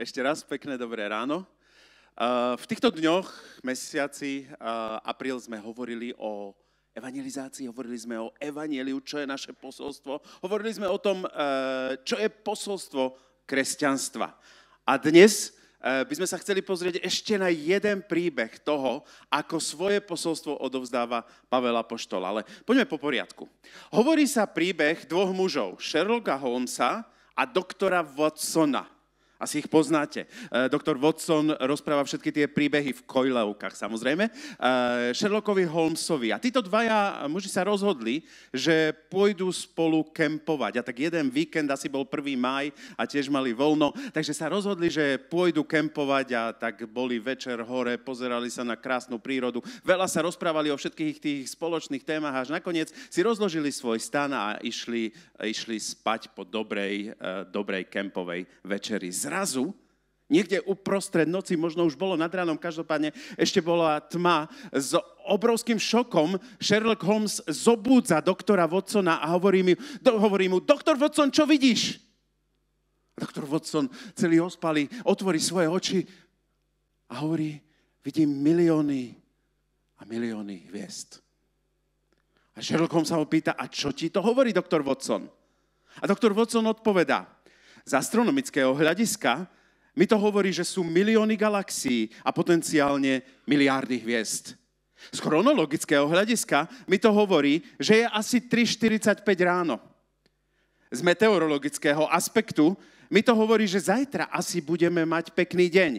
Ešte raz pekné dobré ráno. V týchto dňoch, mesiaci, apríl sme hovorili o evangelizácii, hovorili sme o evangeliu, čo je naše posolstvo, hovorili sme o tom, e, čo je posolstvo kresťanstva. A dnes e, by sme sa chceli pozrieť ešte na jeden príbeh toho, ako svoje posolstvo odovzdáva Pavel Apoštol. Ale poďme po poriadku. Hovorí sa príbeh dvoch mužov, Sherlocka Holmesa a doktora Watsona. Asi ich poznáte. E, doktor Watson rozpráva všetky tie príbehy v kojľavkách, samozrejme. E, Sherlockovi Holmesovi. A títo dvaja muži sa rozhodli, že pôjdu spolu kempovať. A tak jeden víkend, asi bol 1. maj a tiež mali voľno, takže sa rozhodli, že pôjdu kempovať a tak boli večer hore, pozerali sa na krásnu prírodu. Veľa sa rozprávali o všetkých tých spoločných témach, až nakoniec si rozložili svoj stan a išli, išli spať po dobrej, e, dobrej kempovej večeri zrazu, niekde uprostred noci, možno už bolo nad ránom, každopádne ešte bola tma, s obrovským šokom Sherlock Holmes zobúdza doktora Watsona a hovorí mu, do, hovorí mu doktor Watson, čo vidíš? Doktor Watson celý ospalý, otvorí svoje oči a hovorí, vidím milióny a milióny hviezd. A Sherlock Holmes sa ho pýta, a čo ti to hovorí doktor Watson? A doktor Watson odpovedá, z astronomického hľadiska mi to hovorí, že sú milióny galaxií a potenciálne miliardy hviezd. Z chronologického hľadiska mi to hovorí, že je asi 3.45 ráno. Z meteorologického aspektu mi to hovorí, že zajtra asi budeme mať pekný deň.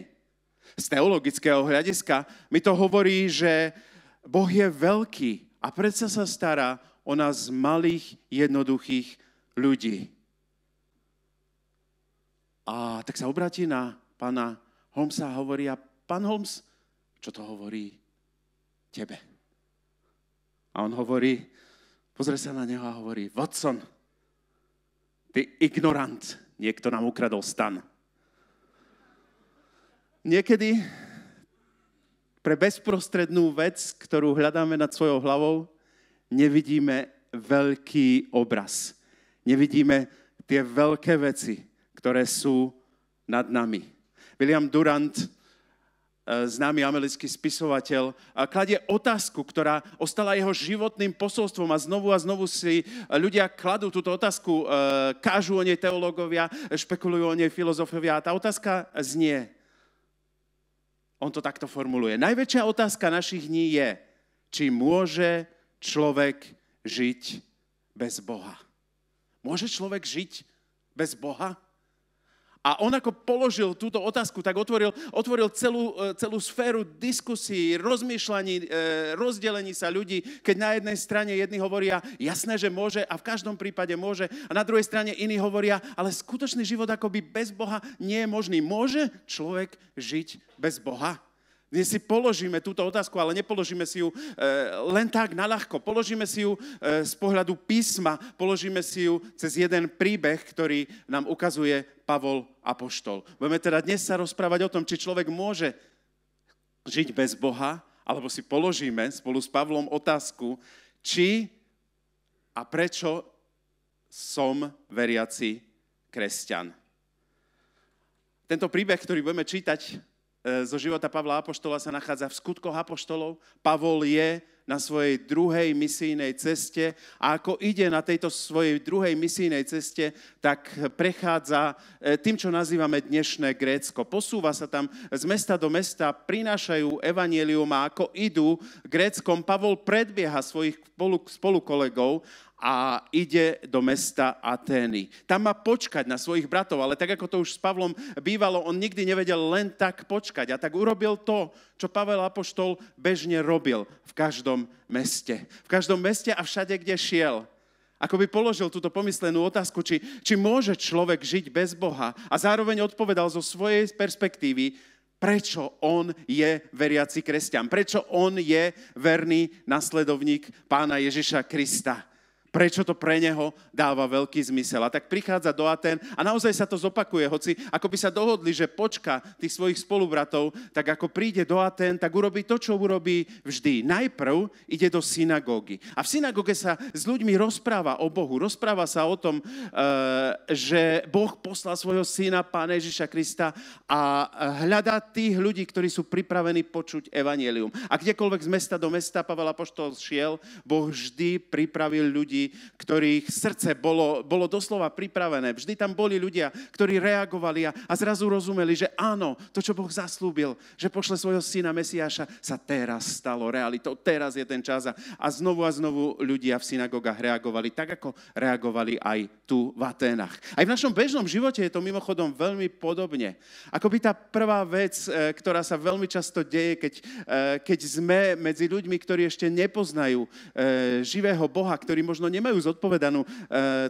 Z teologického hľadiska mi to hovorí, že Boh je veľký a predsa sa stará o nás malých, jednoduchých ľudí. A tak sa obratí na pána Holmesa a hovorí, a pán Holmes, čo to hovorí tebe? A on hovorí, pozrie sa na neho a hovorí, Watson, ty ignorant, niekto nám ukradol stan. Niekedy pre bezprostrednú vec, ktorú hľadáme nad svojou hlavou, nevidíme veľký obraz. Nevidíme tie veľké veci ktoré sú nad nami. William Durant, eh, známy americký spisovateľ, eh, kladie otázku, ktorá ostala jeho životným posolstvom a znovu a znovu si eh, ľudia kladú túto otázku, kážu o nej teológovia, špekulujú o nej filozofovia a tá otázka znie. On to takto formuluje. Najväčšia otázka našich dní je, či môže človek žiť bez Boha. Môže človek žiť bez Boha? A on ako položil túto otázku, tak otvoril, otvoril celú, e, celú sféru diskusí, rozmýšľaní, e, rozdelení sa ľudí, keď na jednej strane jedni hovoria, jasné, že môže a v každom prípade môže, a na druhej strane iní hovoria, ale skutočný život akoby bez Boha nie je možný. Môže človek žiť bez Boha? Dnes si položíme túto otázku, ale nepoložíme si ju e, len tak na ľahko. Položíme si ju e, z pohľadu písma, položíme si ju cez jeden príbeh, ktorý nám ukazuje Pavol Apoštol. Budeme teda dnes sa rozprávať o tom, či človek môže žiť bez Boha, alebo si položíme spolu s Pavlom otázku, či a prečo som veriaci kresťan. Tento príbeh, ktorý budeme čítať e, zo života Pavla Apoštola sa nachádza v skutkoch Apoštolov. Pavol je na svojej druhej misijnej ceste a ako ide na tejto svojej druhej misijnej ceste, tak prechádza e, tým, čo nazývame dnešné Grécko. Posúva sa tam z mesta do mesta, prinášajú evanielium a ako idú Gréckom, Pavol predbieha svojich spolukolegov a ide do mesta Atény. Tam má počkať na svojich bratov, ale tak ako to už s Pavlom bývalo, on nikdy nevedel len tak počkať. A tak urobil to, čo Pavel Apoštol bežne robil v každom meste. V každom meste a všade, kde šiel. Ako by položil túto pomyslenú otázku, či, či môže človek žiť bez Boha a zároveň odpovedal zo svojej perspektívy, prečo on je veriaci kresťan, prečo on je verný nasledovník pána Ježiša Krista prečo to pre neho dáva veľký zmysel. A tak prichádza do Aten a naozaj sa to zopakuje, hoci ako by sa dohodli, že počka tých svojich spolubratov, tak ako príde do Aten, tak urobí to, čo urobí vždy. Najprv ide do synagógy. A v synagóge sa s ľuďmi rozpráva o Bohu, rozpráva sa o tom, eh, že Boh poslal svojho syna, Pána Ježiša Krista a hľadá tých ľudí, ktorí sú pripravení počuť evanelium. A kdekoľvek z mesta do mesta Pavel Apoštol šiel, Boh vždy pripravil ľudí, ktorých srdce bolo, bolo doslova pripravené. Vždy tam boli ľudia, ktorí reagovali a, a zrazu rozumeli, že áno, to, čo Boh zaslúbil, že pošle svojho syna Mesiáša, sa teraz stalo realitou. Teraz je ten čas a, a znovu a znovu ľudia v synagogách reagovali tak, ako reagovali aj tu v Aténach. Aj v našom bežnom živote je to mimochodom veľmi podobne. Akoby tá prvá vec, e, ktorá sa veľmi často deje, keď, e, keď sme medzi ľuďmi, ktorí ešte nepoznajú e, živého Boha, ktorí možno nemajú zodpovedanú e,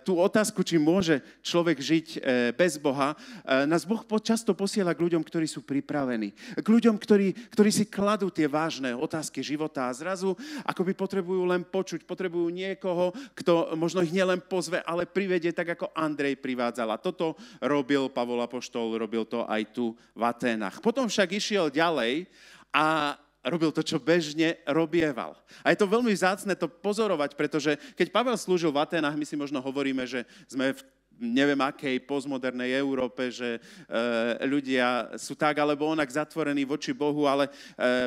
tú otázku, či môže človek žiť e, bez Boha. E, nás Boh často posiela k ľuďom, ktorí sú pripravení. K ľuďom, ktorí, ktorí si kladú tie vážne otázky života a zrazu akoby potrebujú len počuť, potrebujú niekoho, kto možno ich nielen pozve, ale privedie tak, ako Andrej privádzala. Toto robil Pavol Apoštol, robil to aj tu v Aténach. Potom však išiel ďalej a robil to, čo bežne robieval. A je to veľmi vzácne to pozorovať, pretože keď Pavel slúžil v Atenách, my si možno hovoríme, že sme v neviem akej postmodernej Európe, že e, ľudia sú tak alebo onak zatvorení voči Bohu, ale e,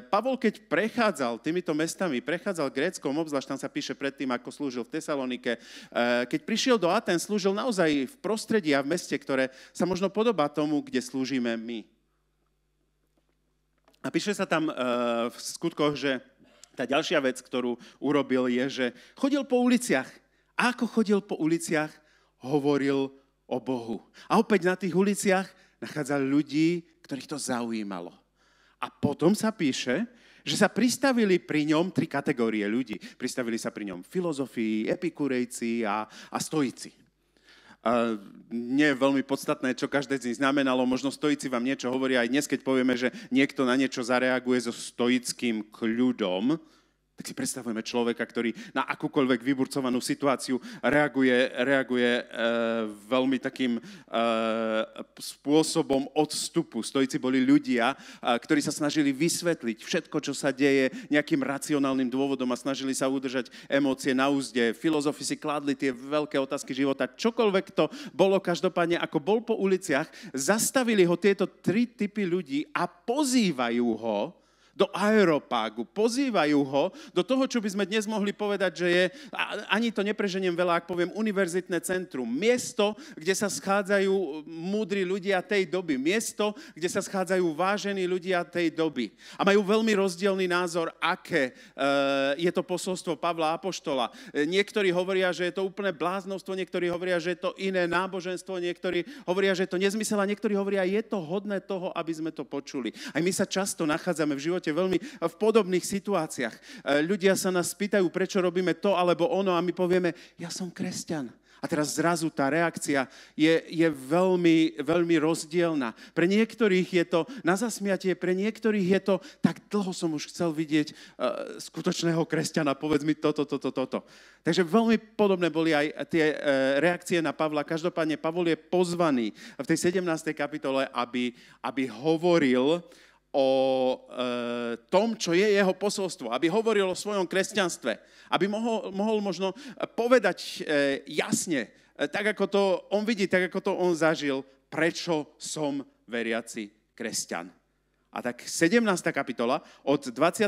Pavol, keď prechádzal týmito mestami, prechádzal Gréckom, obzvlášť tam sa píše predtým, ako slúžil v Tesalonike, e, keď prišiel do Aten, slúžil naozaj v prostredí a v meste, ktoré sa možno podobá tomu, kde slúžime my. A píše sa tam eh, v skutkoch, že tá ďalšia vec, ktorú urobil, je, že chodil po uliciach. A ako chodil po uliciach, hovoril o Bohu. A opäť na tých uliciach nachádzal ľudí, ktorých to zaujímalo. A potom sa píše, že sa pristavili pri ňom tri kategórie ľudí. Pristavili sa pri ňom filozofii, epikurejci a, a stojici a nie je veľmi podstatné, čo každé z nich znamenalo. Možno stoici vám niečo hovoria aj dnes, keď povieme, že niekto na niečo zareaguje so stoickým kľudom, tak si predstavujeme človeka, ktorý na akúkoľvek vyburcovanú situáciu reaguje, reaguje e, veľmi takým e, spôsobom odstupu. Stojíci boli ľudia, e, ktorí sa snažili vysvetliť všetko, čo sa deje nejakým racionálnym dôvodom a snažili sa udržať emócie na úzde. Filozofi si kladli tie veľké otázky života. Čokoľvek to bolo, každopádne ako bol po uliciach, zastavili ho tieto tri typy ľudí a pozývajú ho, do aeropágu. Pozývajú ho do toho, čo by sme dnes mohli povedať, že je, ani to nepreženiem veľa, ak poviem, univerzitné centrum. Miesto, kde sa schádzajú múdri ľudia tej doby. Miesto, kde sa schádzajú vážení ľudia tej doby. A majú veľmi rozdielný názor, aké e, je to posolstvo Pavla Apoštola. E, niektorí hovoria, že je to úplne bláznostvo, niektorí hovoria, že je to iné náboženstvo, niektorí hovoria, že je to nezmysel a niektorí hovoria, že je to hodné toho, aby sme to počuli. Aj my sa často nachádzame v živote živote veľmi eh, v podobných situáciách. Eh, ľudia sa nás pýtajú, prečo robíme to alebo ono a my povieme, ja som kresťan. A teraz zrazu tá reakcia je, je veľmi, veľmi rozdielna. Pre niektorých je to na zasmiatie, pre niektorých je to, tak dlho som už chcel vidieť uh, skutočného kresťana, povedz mi toto, toto, toto. Takže veľmi podobné boli aj tie uh, reakcie na Pavla. Každopádne Pavol je pozvaný v tej 17. kapitole, aby, aby hovoril o e, tom, čo je jeho posolstvo, aby hovoril o svojom kresťanstve, aby mohol, mohol možno povedať e, jasne, e, tak ako to on vidí, tak ako to on zažil, prečo som veriaci kresťan. A tak 17. kapitola od 22.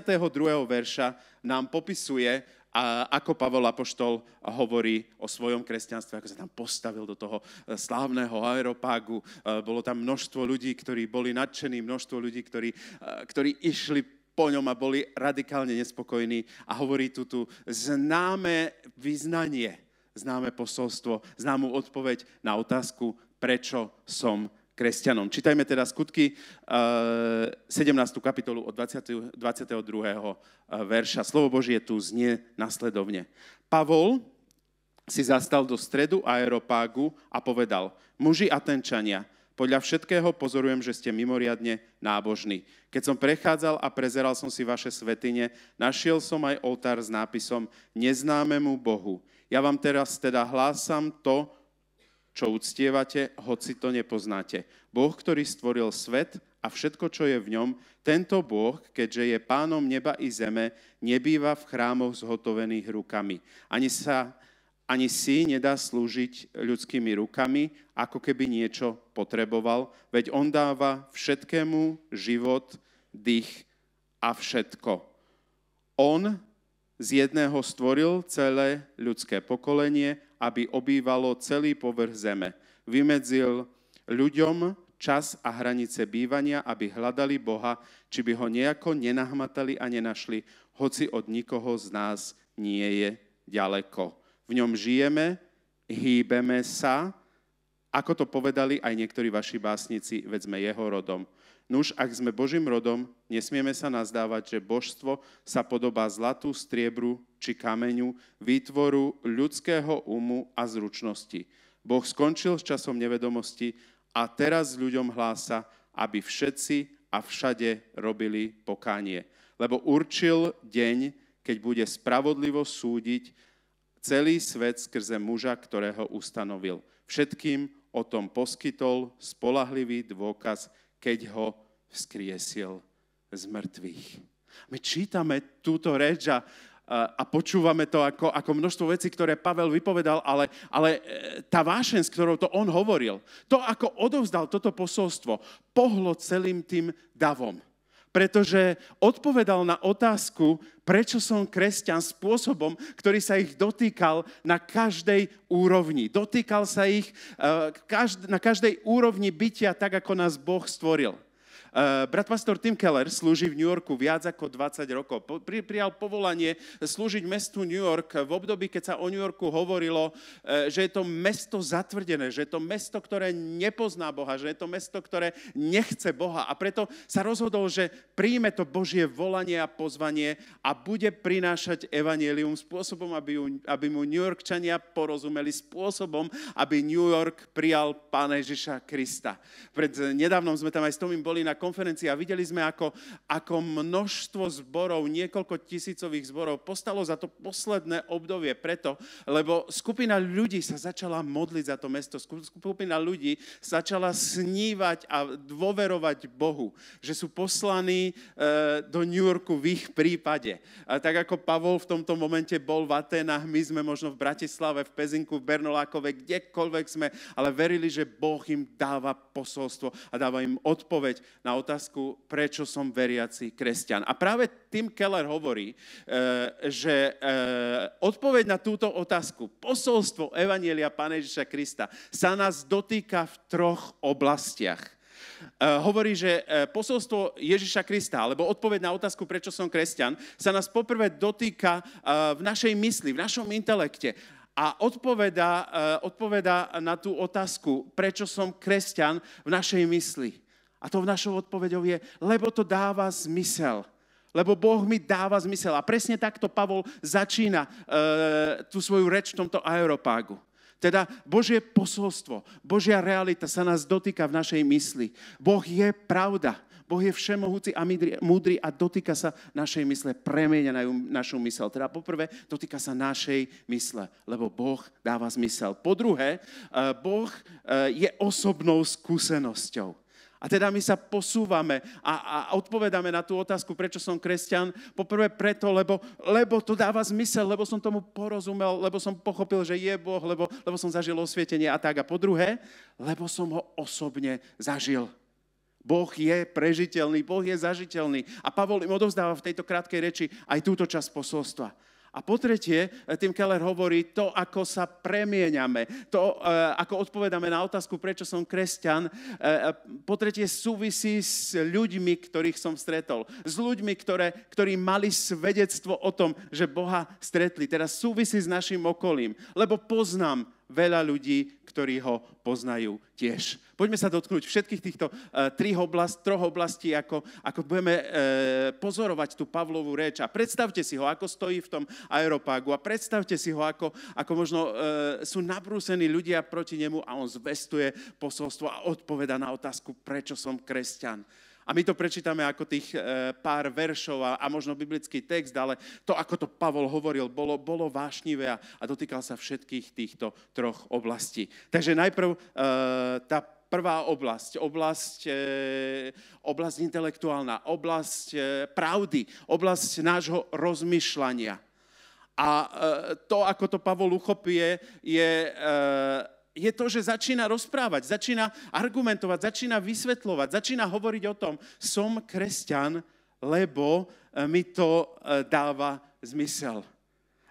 verša nám popisuje a ako Pavol Apoštol hovorí o svojom kresťanstve, ako sa tam postavil do toho eh, slávneho aeropágu. Eh, bolo tam množstvo ľudí, ktorí boli nadšení, množstvo ľudí, ktorí, eh, ktorí išli po ňom a boli radikálne nespokojní a hovorí tu tu známe vyznanie, známe posolstvo, známu odpoveď na otázku, prečo som kresťanom. Čítajme teda skutky 17. Eh, kapitolu od 20, 22. Eh, verša. Slovo Božie tu znie nasledovne. Pavol si zastal do stredu aeropágu a povedal, muži Atenčania, podľa všetkého pozorujem, že ste mimoriadne nábožní. Keď som prechádzal a prezeral som si vaše svetine, našiel som aj oltár s nápisom Neznámemu Bohu. Ja vám teraz teda hlásam to, čo uctievate, hoci to nepoznáte. Boh, ktorý stvoril svet a všetko, čo je v ňom, tento Boh, keďže je pánom neba i zeme, nebýva v chrámoch zhotovených rukami. Ani sa ani si nedá slúžiť ľudskými rukami, ako keby niečo potreboval, veď on dáva všetkému život, dých a všetko. On z jedného stvoril celé ľudské pokolenie aby obývalo celý povrch zeme. Vymedzil ľuďom čas a hranice bývania, aby hľadali Boha, či by ho nejako nenahmatali a nenašli, hoci od nikoho z nás nie je ďaleko. V ňom žijeme, hýbeme sa, ako to povedali aj niektorí vaši básnici, veď sme jeho rodom. Nuž, ak sme Božím rodom, nesmieme sa nazdávať, že božstvo sa podobá zlatu, striebru či kameňu, výtvoru ľudského umu a zručnosti. Boh skončil s časom nevedomosti a teraz ľuďom hlása, aby všetci a všade robili pokánie. Lebo určil deň, keď bude spravodlivo súdiť celý svet skrze muža, ktorého ustanovil. Všetkým o tom poskytol spolahlivý dôkaz, keď ho vzkriesil z mŕtvych. My čítame túto reč a a počúvame to ako, ako množstvo vecí, ktoré Pavel vypovedal, ale, ale e, tá vášen, s ktorou to on hovoril, to, ako odovzdal toto posolstvo, pohlo celým tým davom. Pretože odpovedal na otázku, prečo som kresťan spôsobom, ktorý sa ich dotýkal na každej úrovni. Dotýkal sa ich e, na každej úrovni bytia, tak ako nás Boh stvoril. Eh, brat pastor Tim Keller slúži v New Yorku viac ako 20 rokov. Pri, prijal povolanie slúžiť mestu New York v období, keď sa o New Yorku hovorilo, eh, že je to mesto zatvrdené, že je to mesto, ktoré nepozná Boha, že je to mesto, ktoré nechce Boha. A preto sa rozhodol, že príjme to Božie volanie a pozvanie a bude prinášať evanielium spôsobom, aby, ju, aby mu New Yorkčania porozumeli, spôsobom, aby New York prijal Pána Ježiša Krista. Pred eh, nedávnom sme tam aj s Tomim boli na konferencii a videli sme, ako, ako množstvo zborov, niekoľko tisícových zborov postalo za to posledné obdobie preto, lebo skupina ľudí sa začala modliť za to mesto, skupina ľudí začala snívať a dôverovať Bohu, že sú poslaní e, do New Yorku v ich prípade. A tak ako Pavol v tomto momente bol v Atenách, my sme možno v Bratislave, v Pezinku, v Bernolákove, kdekoľvek sme, ale verili, že Boh im dáva posolstvo a dáva im odpoveď na otázku, prečo som veriaci kresťan. A práve Tim Keller hovorí, e, že e, odpoveď na túto otázku, posolstvo Evanielia Pane Ježiša Krista, sa nás dotýka v troch oblastiach e, hovorí, že posolstvo Ježiša Krista, alebo odpoveď na otázku, prečo som kresťan, sa nás poprvé dotýka v našej mysli, v našom intelekte. A odpoveda, odpoveda na tú otázku, prečo som kresťan v našej mysli. A to v našou odpovedou je, lebo to dáva zmysel. Lebo Boh mi dáva zmysel. A presne takto Pavol začína e, tú svoju reč v tomto aeropágu. Teda Božie posolstvo, Božia realita sa nás dotýka v našej mysli. Boh je pravda. Boh je všemohúci a múdry a dotýka sa našej mysle, premenia na našu mysel. Teda poprvé, dotýka sa našej mysle, lebo Boh dáva zmysel. Po druhé, eh, Boh eh, je osobnou skúsenosťou. A teda my sa posúvame a, a odpovedáme na tú otázku, prečo som kresťan. Poprvé preto, lebo, lebo to dáva zmysel, lebo som tomu porozumel, lebo som pochopil, že je Boh, lebo, lebo som zažil osvietenie a tak. A po druhé, lebo som ho osobne zažil. Boh je prežiteľný, Boh je zažiteľný. A Pavol im odovzdáva v tejto krátkej reči aj túto časť posolstva. A po tretie, e, Tim Keller hovorí to, ako sa premieňame, to, e, ako odpovedáme na otázku, prečo som kresťan, e, po tretie súvisí s ľuďmi, ktorých som stretol. S ľuďmi, ktoré, ktorí mali svedectvo o tom, že Boha stretli. Teda súvisí s našim okolím, lebo poznám veľa ľudí, ktorí ho poznajú tiež. Poďme sa dotknúť všetkých týchto uh, e, oblast, troch oblastí, ako, ako budeme uh, pozorovať tú Pavlovú reč. A predstavte si ho, ako stojí v tom aeropágu a predstavte si ho, ako, ako možno uh, sú nabrúsení ľudia proti nemu a on zvestuje posolstvo a odpoveda na otázku, prečo som kresťan. A my to prečítame ako tých e, pár veršov a, možno biblický text, ale to, ako to Pavol hovoril, bolo, bolo vášnivé a, dotýkal sa všetkých týchto troch oblastí. Takže najprv e, tá prvá oblasť, oblasť, e, oblasť intelektuálna, oblasť pravdy, oblasť nášho rozmýšľania. A to, ako to Pavol uchopie, je je to, že začína rozprávať, začína argumentovať, začína vysvetľovať, začína hovoriť o tom, som kresťan, lebo e, mi to e, dáva zmysel.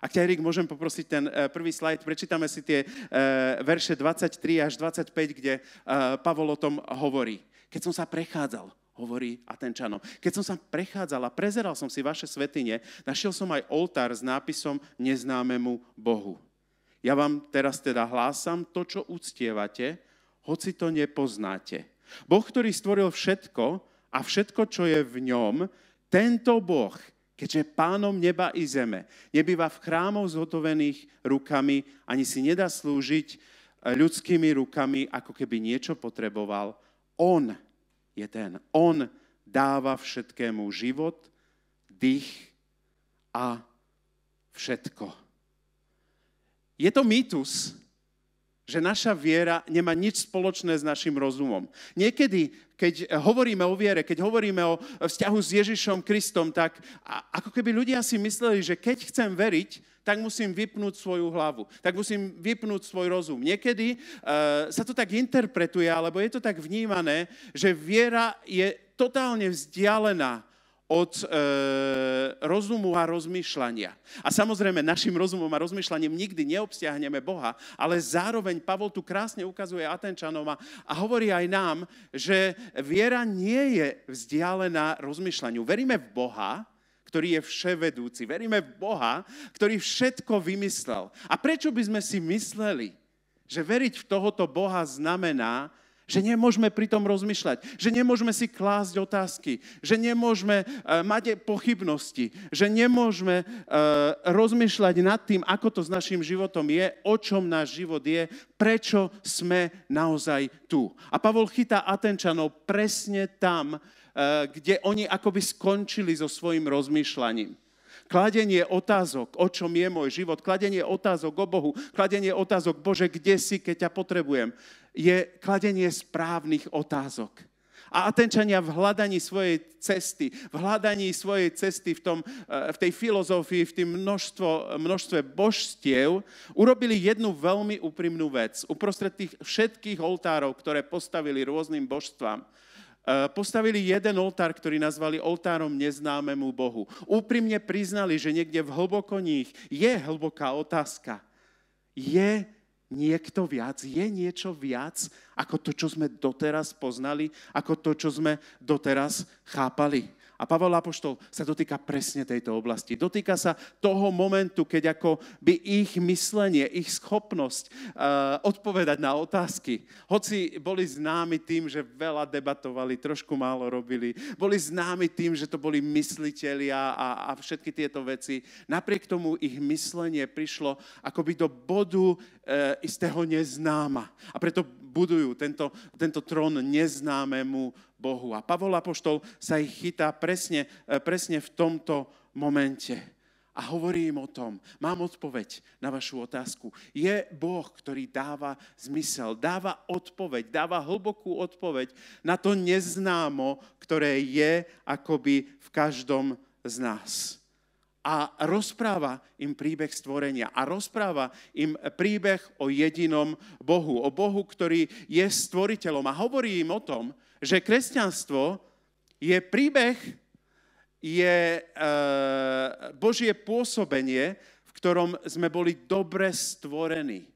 Ak ťa, Erik, môžem poprosiť ten e, prvý slajd, prečítame si tie verše 23 až 25, kde Pavol o tom hovorí. Keď som sa prechádzal, hovorí Atenčanom. Keď som sa prechádzal a prezeral som si vaše svetine, našiel som aj oltár s nápisom neznámemu Bohu. Ja vám teraz teda hlásam to, čo uctievate, hoci to nepoznáte. Boh, ktorý stvoril všetko a všetko, čo je v ňom, tento Boh, keďže pánom neba i zeme, nebýva v chrámoch zhotovených rukami, ani si nedá slúžiť eh, ľudskými rukami, ako keby niečo potreboval. On je ten. On dáva všetkému život, dých a všetko. Je to mýtus, že naša viera nemá nič spoločné s našim rozumom. Niekedy, keď hovoríme o viere, keď hovoríme o vzťahu s Ježišom Kristom, tak ako keby ľudia si mysleli, že keď chcem veriť, tak musím vypnúť svoju hlavu, tak musím vypnúť svoj rozum. Niekedy uh, sa to tak interpretuje, alebo je to tak vnímané, že viera je totálne vzdialená od e, rozumu a rozmýšľania. A samozrejme, našim rozumom a rozmýšľaním nikdy neobsiahneme Boha, ale zároveň Pavol tu krásne ukazuje Atenčanom a hovorí aj nám, že viera nie je vzdialená rozmýšľaniu. Veríme v Boha, ktorý je vševedúci. Veríme v Boha, ktorý všetko vymyslel. A prečo by sme si mysleli, že veriť v tohoto Boha znamená, že nemôžeme pri tom rozmýšľať, že nemôžeme si klásť otázky, že nemôžeme e, mať pochybnosti, že nemôžeme e, rozmýšľať nad tým, ako to s našim životom je, o čom náš život je, prečo sme naozaj tu. A Pavol chytá Atenčanov presne tam, e, kde oni akoby skončili so svojim rozmýšľaním. Kladenie otázok, o čom je môj život, kladenie otázok o Bohu, kladenie otázok, Bože, kde si, keď ťa potrebujem je kladenie správnych otázok. A Atenčania v hľadaní svojej cesty, v hľadaní svojej cesty v, tom, eh, v tej filozofii, v tým množstvo, množstve božstiev, urobili jednu veľmi úprimnú vec. Uprostred tých všetkých oltárov, ktoré postavili rôznym božstvám, eh, postavili jeden oltár, ktorý nazvali oltárom neznámemu Bohu. Úprimne priznali, že niekde v hlboko nich je hlboká otázka. Je niekto viac, je niečo viac ako to, čo sme doteraz poznali, ako to, čo sme doteraz chápali. A Pavel Apoštol sa dotýka presne tejto oblasti. Dotýka sa toho momentu, keď ako by ich myslenie, ich schopnosť uh, odpovedať na otázky, hoci boli známi tým, že veľa debatovali, trošku málo robili, boli známi tým, že to boli mysliteľia a, a všetky tieto veci, napriek tomu ich myslenie prišlo akoby do bodu uh, istého neznáma. A preto budujú tento, tento trón neznámemu Bohu. A Pavol Apoštol sa ich chytá presne, e, presne v tomto momente. A hovorí im o tom, mám odpoveď na vašu otázku. Je Boh, ktorý dáva zmysel, dáva odpoveď, dáva hlbokú odpoveď na to neznámo, ktoré je akoby v každom z nás a rozpráva im príbeh stvorenia a rozpráva im príbeh o jedinom Bohu, o Bohu, ktorý je stvoriteľom a hovorí im o tom, že kresťanstvo je príbeh, je e, Božie pôsobenie, v ktorom sme boli dobre stvorení.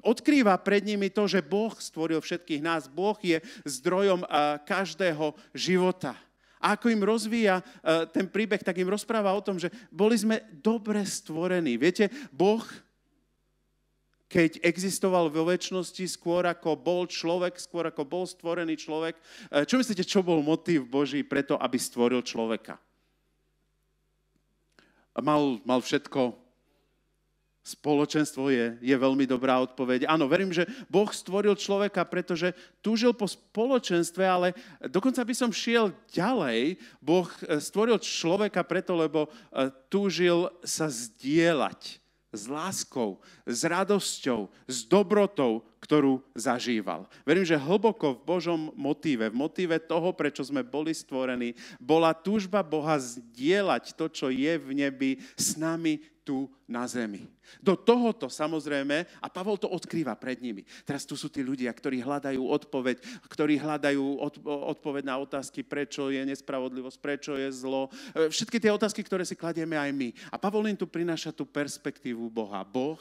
Odkrýva pred nimi to, že Boh stvoril všetkých nás. Boh je zdrojom e, každého života. A ako im rozvíja e, ten príbeh, tak im rozpráva o tom, že boli sme dobre stvorení. Viete, Boh keď existoval vo väčšnosti skôr ako bol človek, skôr ako bol stvorený človek. E, čo myslíte, čo bol motív Boží preto, aby stvoril človeka? Mal, mal všetko, Spoločenstvo je, je veľmi dobrá odpoveď. Áno, verím, že Boh stvoril človeka, pretože túžil po spoločenstve, ale dokonca by som šiel ďalej. Boh e, stvoril človeka preto, lebo e, túžil sa zdieľať s láskou, s radosťou, s dobrotou, ktorú zažíval. Verím, že hlboko v Božom motíve, v motíve toho, prečo sme boli stvorení, bola túžba Boha zdieľať to, čo je v nebi s nami tu na zemi. Do tohoto samozrejme, a Pavol to odkrýva pred nimi. Teraz tu sú tí ľudia, ktorí hľadajú odpoveď, ktorí hľadajú odpoveď na otázky, prečo je nespravodlivosť, prečo je zlo. E, všetky tie otázky, ktoré si kladieme aj my. A Pavol im tu prináša tú perspektívu Boha. Boh,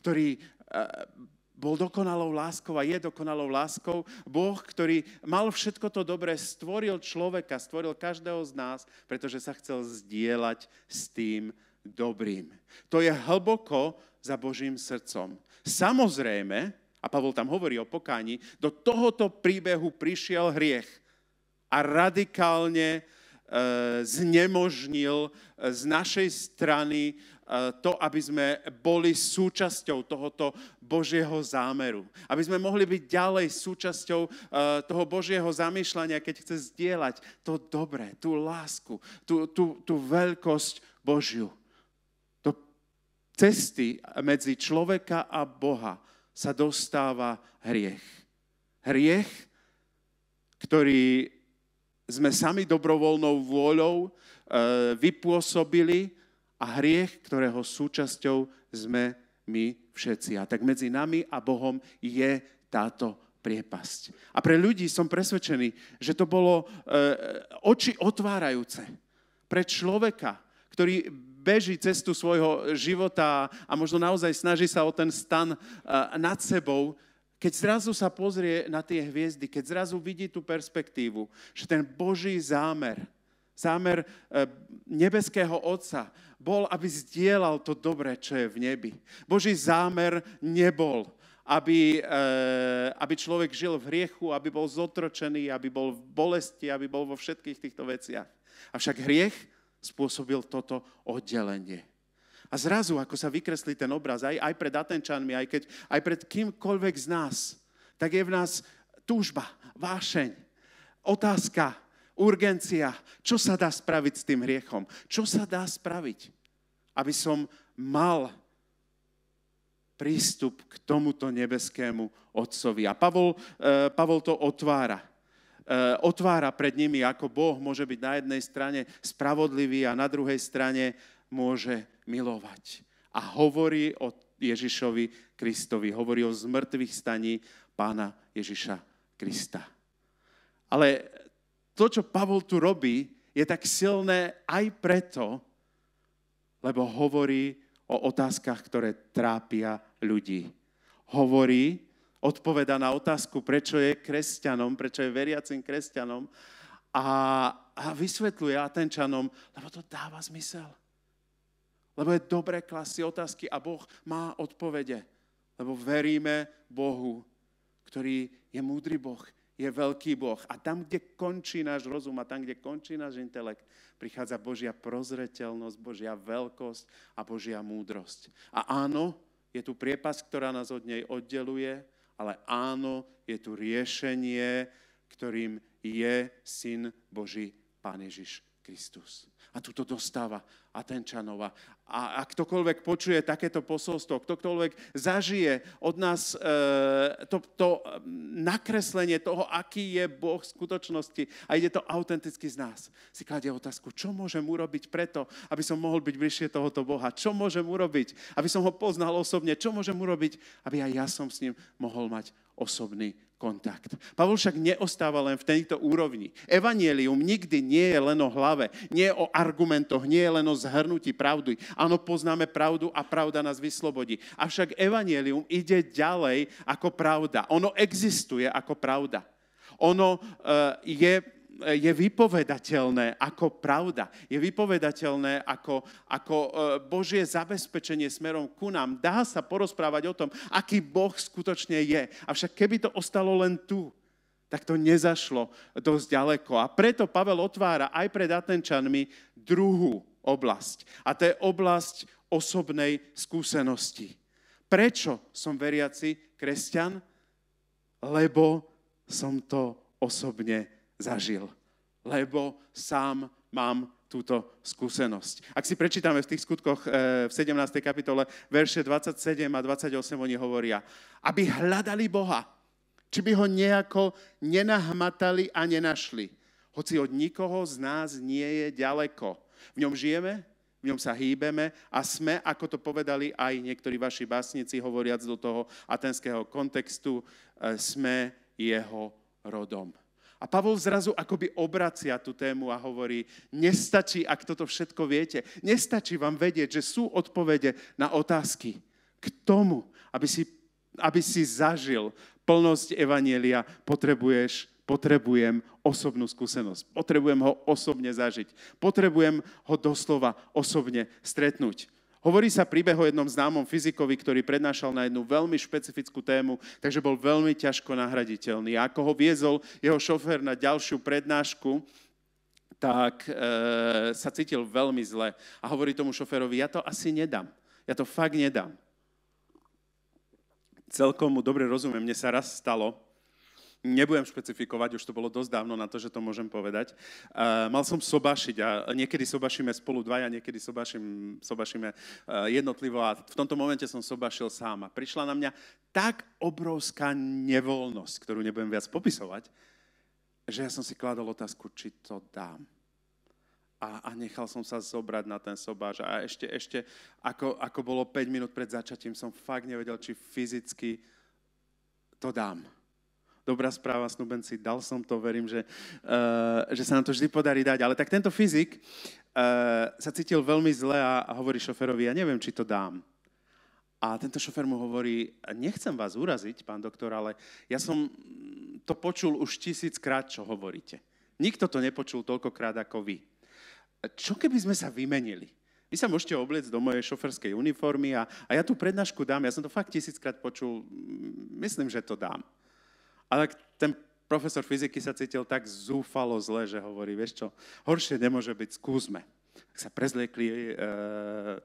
ktorý e, bol dokonalou láskou a je dokonalou láskou. Boh, ktorý mal všetko to dobré, stvoril človeka, stvoril každého z nás, pretože sa chcel zdieľať s tým, dobrým. To je hlboko za Božím srdcom. Samozrejme, a Pavol tam hovorí o pokáni, do tohoto príbehu prišiel hriech a radikálne e, znemožnil e, z našej strany e, to, aby sme boli súčasťou tohoto Božieho zámeru. Aby sme mohli byť ďalej súčasťou e, toho Božieho zamýšľania, keď chce zdieľať to dobré, tú lásku, tú, tú, tú veľkosť Božiu cesty medzi človeka a Boha sa dostáva hriech. Hriech, ktorý sme sami dobrovoľnou vôľou e, vypôsobili a hriech, ktorého súčasťou sme my všetci. A tak medzi nami a Bohom je táto priepasť. A pre ľudí som presvedčený, že to bolo e, oči otvárajúce. Pre človeka, ktorý beží cestu svojho života a možno naozaj snaží sa o ten stan eh, nad sebou, keď zrazu sa pozrie na tie hviezdy, keď zrazu vidí tú perspektívu, že ten Boží zámer, zámer eh, nebeského Otca bol, aby zdieľal to dobré, čo je v nebi. Boží zámer nebol, aby, eh, aby človek žil v hriechu, aby bol zotročený, aby bol v bolesti, aby bol vo všetkých týchto veciach. Avšak hriech spôsobil toto oddelenie. A zrazu, ako sa vykreslí ten obraz, aj, aj pred Atenčanmi, aj, keď, aj pred kýmkoľvek z nás, tak je v nás túžba, vášeň, otázka, urgencia, čo sa dá spraviť s tým hriechom, čo sa dá spraviť, aby som mal prístup k tomuto nebeskému Otcovi. A Pavol, eh, Pavol to otvára. Eh, otvára pred nimi, ako Boh môže byť na jednej strane spravodlivý a na druhej strane môže milovať. A hovorí o Ježišovi Kristovi, hovorí o zmrtvých staní pána Ježiša Krista. Ale to, čo Pavol tu robí, je tak silné aj preto, lebo hovorí o otázkach, ktoré trápia ľudí. Hovorí odpoveda na otázku, prečo je kresťanom, prečo je veriacim kresťanom a, a vysvetľuje Atenčanom, lebo to dáva zmysel. Lebo je dobré klasy otázky a Boh má odpovede. Lebo veríme Bohu, ktorý je múdry Boh, je veľký Boh. A tam, kde končí náš rozum a tam, kde končí náš intelekt, prichádza Božia prozreteľnosť, Božia veľkosť a Božia múdrosť. A áno, je tu priepas, ktorá nás od nej oddeluje, ale áno, je tu riešenie, ktorým je Syn Boží Pán Ježiš Kristus. A tu to dostáva Atenčanova. A, a ktokoľvek počuje takéto posolstvo, ktokoľvek zažije od nás e, to, to mm, nakreslenie toho, aký je Boh v skutočnosti a ide to autenticky z nás, si kladie otázku, čo môžem urobiť preto, aby som mohol byť bližšie tohoto Boha? Čo môžem urobiť, aby som ho poznal osobne? Čo môžem urobiť, aby aj ja som s ním mohol mať osobný kontakt. Pavol však neostáva len v tejto úrovni. Evangelium nikdy nie je len o hlave, nie je o argumentoch, nie je len o zhrnutí pravdy. Áno, poznáme pravdu a pravda nás vyslobodí. Avšak Evangelium ide ďalej ako pravda. Ono existuje ako pravda. Ono eh, je E, je vypovedateľné ako pravda, je vypovedateľné ako, ako e, Božie zabezpečenie smerom ku nám. Dá sa porozprávať o tom, aký Boh skutočne je. Avšak keby to ostalo len tu, tak to nezašlo dosť ďaleko. A preto Pavel otvára aj pred Atenčanmi druhú oblasť. A to je oblasť osobnej skúsenosti. Prečo som veriaci kresťan? Lebo som to osobne zažil, lebo sám mám túto skúsenosť. Ak si prečítame v tých skutkoch e, v 17. kapitole verše 27 a 28, oni hovoria, aby hľadali Boha, či by ho nejako nenahmatali a nenašli, hoci od nikoho z nás nie je ďaleko. V ňom žijeme, v ňom sa hýbeme a sme, ako to povedali aj niektorí vaši básnici, hovoriac do toho atenského kontextu, e, sme jeho rodom. A Pavol zrazu akoby obracia tú tému a hovorí, nestačí, ak toto všetko viete, nestačí vám vedieť, že sú odpovede na otázky k tomu, aby si, aby si zažil plnosť Evanielia, potrebuješ potrebujem osobnú skúsenosť. Potrebujem ho osobne zažiť. Potrebujem ho doslova osobne stretnúť. Hovorí sa príbeh o jednom známom fyzikovi, ktorý prednášal na jednu veľmi špecifickú tému, takže bol veľmi ťažko nahraditeľný. A ako ho viezol jeho šofér na ďalšiu prednášku, tak e, sa cítil veľmi zle a hovorí tomu šoférovi, ja to asi nedám, ja to fakt nedám. Celkom mu dobre rozumiem, mne sa raz stalo, Nebudem špecifikovať, už to bolo dosť dávno na to, že to môžem povedať. Uh, mal som sobašiť a niekedy sobašíme spolu dvaja, niekedy sobaším, sobašíme uh, jednotlivo a v tomto momente som sobašil sám a prišla na mňa tak obrovská nevoľnosť, ktorú nebudem viac popisovať, že ja som si kladol otázku, či to dám. A, a nechal som sa zobrať na ten sobáš. A ešte, ešte ako, ako bolo 5 minút pred začatím, som fakt nevedel, či fyzicky to dám dobrá správa, snubenci, dal som to, verím, že, uh, že sa nám to vždy podarí dať. Ale tak tento fyzik uh, sa cítil veľmi zle a, a hovorí šoferovi, ja neviem, či to dám. A tento šofer mu hovorí, nechcem vás uraziť, pán doktor, ale ja som to počul už tisíckrát, čo hovoríte. Nikto to nepočul toľkokrát ako vy. Čo keby sme sa vymenili? Vy sa môžete obliecť do mojej šoferskej uniformy a, a ja tú prednášku dám, ja som to fakt tisíckrát počul, myslím, že to dám. A tak ten profesor fyziky sa cítil tak zúfalo zle, že hovorí, vieš čo, horšie nemôže byť, skúsme. Tak sa prezliekli, e,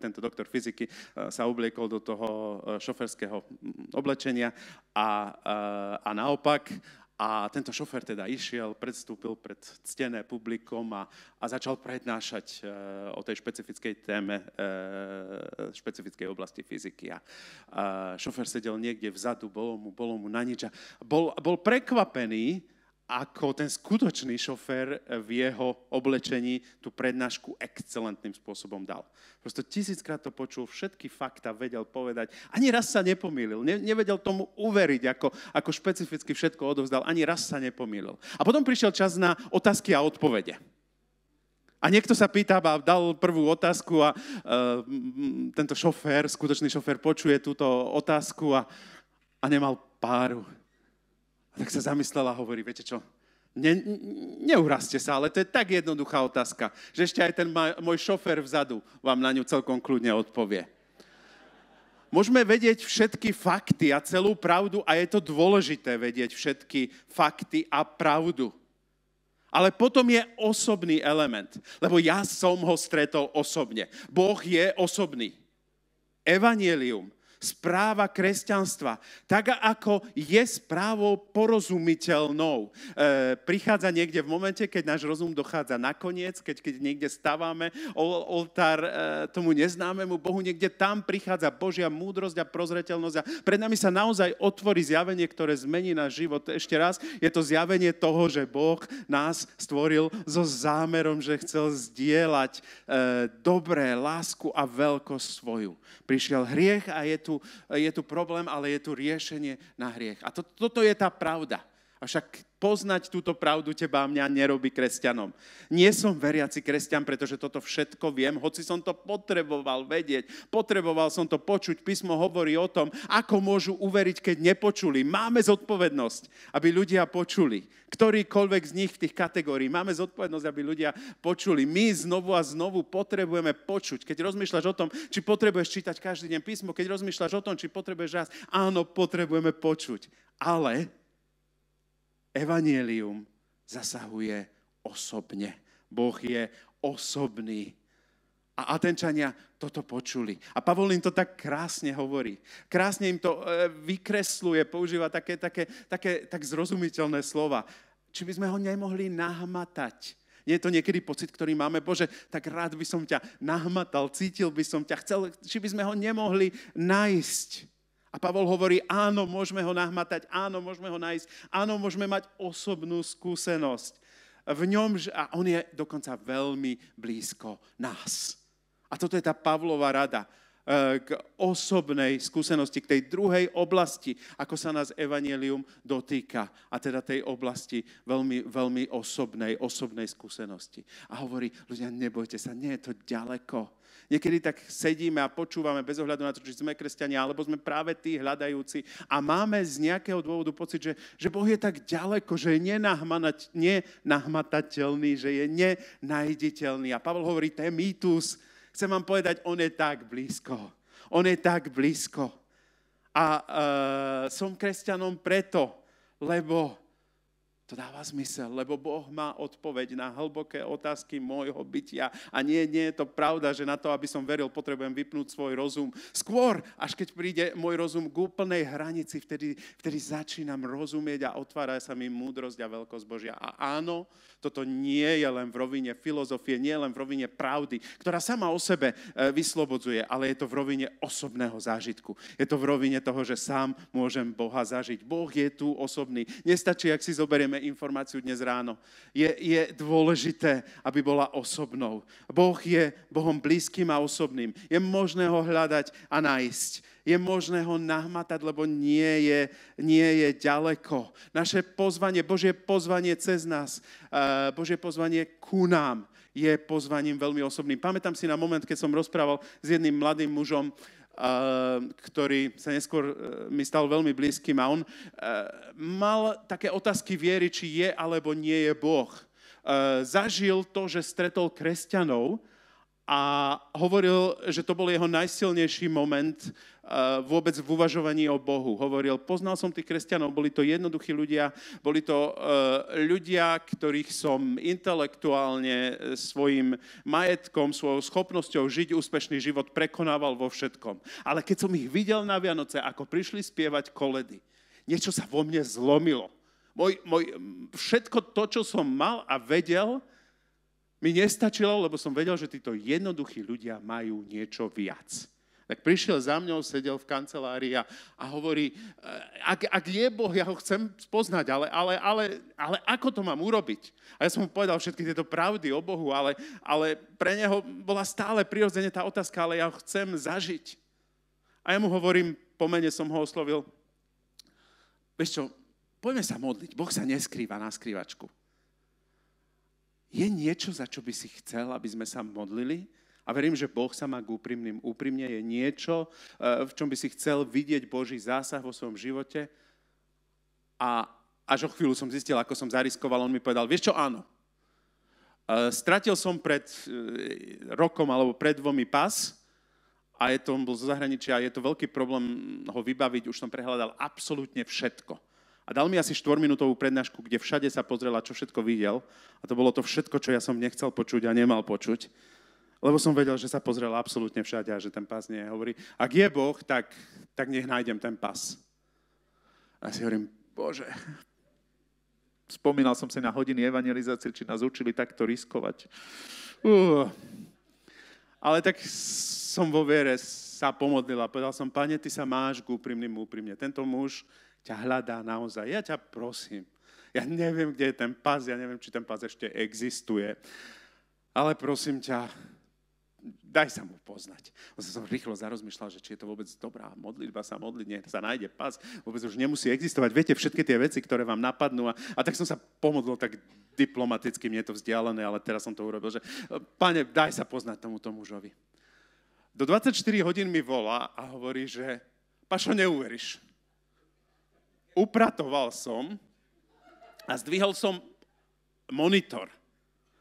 tento doktor fyziky e, sa obliekol do toho e, šoferského oblečenia a, e, a naopak a tento šofér teda išiel, predstúpil pred ctené publikom a, a začal prednášať e, o tej špecifickej téme, e, špecifickej oblasti fyziky. A, a šofér sedel niekde vzadu, bolo mu, bolo mu na nič a bol, bol prekvapený, ako ten skutočný šofér v jeho oblečení tú prednášku excelentným spôsobom dal. Prosto tisíckrát to počul, všetky fakta vedel povedať. Ani raz sa nepomýlil, ne, nevedel tomu uveriť, ako, ako špecificky všetko odovzdal. Ani raz sa nepomýlil. A potom prišiel čas na otázky a odpovede. A niekto sa pýta, a dal prvú otázku a e, tento šofér, skutočný šofér, počuje túto otázku a, a nemal páru tak sa zamyslela a hovorí, viete čo, ne, neurazte sa, ale to je tak jednoduchá otázka, že ešte aj ten môj šofer vzadu vám na ňu celkom kľudne odpovie. Môžeme vedieť všetky fakty a celú pravdu a je to dôležité vedieť všetky fakty a pravdu. Ale potom je osobný element, lebo ja som ho stretol osobne. Boh je osobný. Evangelium správa kresťanstva. Tak ako je správou porozumiteľnou. E, prichádza niekde v momente, keď náš rozum dochádza na koniec, keď, keď niekde staváme oltár e, tomu neznámemu Bohu, niekde tam prichádza Božia múdrosť a prozreteľnosť. A pred nami sa naozaj otvorí zjavenie, ktoré zmení náš život. Ešte raz, je to zjavenie toho, že Boh nás stvoril so zámerom, že chcel zdieľať e, dobré, lásku a veľkosť svoju. Prišiel hriech a je tu tu, je tu problém, ale je tu riešenie na hriech. A to, toto je tá pravda. Avšak poznať túto pravdu teba a mňa nerobí kresťanom. Nie som veriaci kresťan, pretože toto všetko viem, hoci som to potreboval vedieť, potreboval som to počuť. Písmo hovorí o tom, ako môžu uveriť, keď nepočuli. Máme zodpovednosť, aby ľudia počuli. Ktorýkoľvek z nich v tých kategórií. Máme zodpovednosť, aby ľudia počuli. My znovu a znovu potrebujeme počuť. Keď rozmýšľaš o tom, či potrebuješ čítať každý deň písmo, keď rozmýšľaš o tom, či potrebuješ raz, áno, potrebujeme počuť. Ale Evangelium zasahuje osobne. Boh je osobný. A Atenčania toto počuli. A Pavol im to tak krásne hovorí. Krásne im to e, vykresluje, používa také, také, také tak zrozumiteľné slova. Či by sme ho nemohli nahmatať. Nie je to niekedy pocit, ktorý máme, Bože, tak rád by som ťa nahmatal, cítil by som ťa, chcel, či by sme ho nemohli nájsť. A Pavol hovorí, áno, môžeme ho nahmatať, áno, môžeme ho nájsť, áno, môžeme mať osobnú skúsenosť. V ňom, a on je dokonca veľmi blízko nás. A toto je tá Pavlova rada eh, k osobnej skúsenosti, k tej druhej oblasti, ako sa nás evanelium dotýka. A teda tej oblasti veľmi, veľmi osobnej, osobnej skúsenosti. A hovorí, ľudia, nebojte sa, nie je to ďaleko Niekedy tak sedíme a počúvame bez ohľadu na to, či sme kresťania, alebo sme práve tí hľadajúci a máme z nejakého dôvodu pocit, že, že Boh je tak ďaleko, že je nenahmatateľný, že je nenajditeľný. A Pavel hovorí, to je mýtus. Chcem vám povedať, on je tak blízko. On je tak blízko. A uh, som kresťanom preto, lebo to dáva zmysel, lebo Boh má odpoveď na hlboké otázky môjho bytia. A nie, nie je to pravda, že na to, aby som veril, potrebujem vypnúť svoj rozum. Skôr, až keď príde môj rozum k úplnej hranici, vtedy, vtedy začínam rozumieť a otvára sa mi múdrosť a veľkosť Božia. A áno, toto nie je len v rovine filozofie, nie je len v rovine pravdy, ktorá sama o sebe e, vyslobodzuje, ale je to v rovine osobného zážitku. Je to v rovine toho, že sám môžem Boha zažiť. Boh je tu osobný. Nestačí, ak si zoberieme informáciu dnes ráno. Je, je dôležité, aby bola osobnou. Boh je Bohom blízkym a osobným. Je možné ho hľadať a nájsť. Je možné ho nahmatať, lebo nie je, nie je ďaleko. Naše pozvanie, Božie pozvanie cez nás, eh, Božie pozvanie ku nám je pozvaním veľmi osobným. Pamätám si na moment, keď som rozprával s jedným mladým mužom, Eh, ktorý sa neskôr eh, mi stal veľmi blízkym a on eh, mal také otázky viery, či je alebo nie je Boh. Zažil to, že stretol kresťanov, a hovoril, že to bol jeho najsilnejší moment eh, vôbec v uvažovaní o Bohu. Hovoril, poznal som tých kresťanov, boli to jednoduchí ľudia, boli to eh, ľudia, ktorých som intelektuálne eh, svojim majetkom, svojou schopnosťou žiť úspešný život prekonával vo všetkom. Ale keď som ich videl na Vianoce, ako prišli spievať koledy, niečo sa vo mne zlomilo. Moj, moj, všetko to, čo som mal a vedel, mi nestačilo, lebo som vedel, že títo jednoduchí ľudia majú niečo viac. Tak prišiel za mňou, sedel v kancelárii a, a hovorí, e, ak, ak je Boh, ja ho chcem spoznať, ale, ale, ale, ale ako to mám urobiť? A ja som mu povedal všetky tieto pravdy o Bohu, ale, ale pre neho bola stále prirodzene tá otázka, ale ja ho chcem zažiť. A ja mu hovorím, po mene som ho oslovil, vieš čo, poďme sa modliť, Boh sa neskrýva na skrývačku. Je niečo, za čo by si chcel, aby sme sa modlili? A verím, že Boh sa má k úprimným. Úprimne je niečo, eh, v čom by si chcel vidieť Boží zásah vo svojom živote. A až o chvíľu som zistil, ako som zariskoval, on mi povedal, vieš čo, áno. Eh, stratil som pred eh, rokom alebo pred dvomi pas a je to, on bol zo zahraničia a je to veľký problém ho vybaviť. Už som prehľadal absolútne všetko. A dal mi asi 4-minútovú prednášku, kde všade sa pozrela, čo všetko videl. A to bolo to všetko, čo ja som nechcel počuť a nemal počuť. Lebo som vedel, že sa pozrela absolútne všade a že ten pás nie je. Hovorí, ak je Boh, tak, tak nech nájdem ten pás. A si hovorím, Bože, spomínal som si na hodiny evangelizácie, či nás učili takto riskovať. Uh. Ale tak som vo viere sa pomodlila. Povedal som, pane, ty sa máš k úprimným úprimne. Tento muž ťa hľadá naozaj. Ja ťa prosím. Ja neviem, kde je ten pás, ja neviem, či ten pás ešte existuje. Ale prosím ťa, daj sa mu poznať. On sa som rýchlo zarozmýšľal, že či je to vôbec dobrá modlitba, sa modliť, nie, sa nájde pás, vôbec už nemusí existovať. Viete, všetky tie veci, ktoré vám napadnú. A, a tak som sa pomodlil tak diplomaticky, mne je to vzdialené, ale teraz som to urobil, že pane, daj sa poznať tomuto mužovi. Do 24 hodín mi volá a hovorí, že Pašo, neuveríš upratoval som a zdvihol som monitor.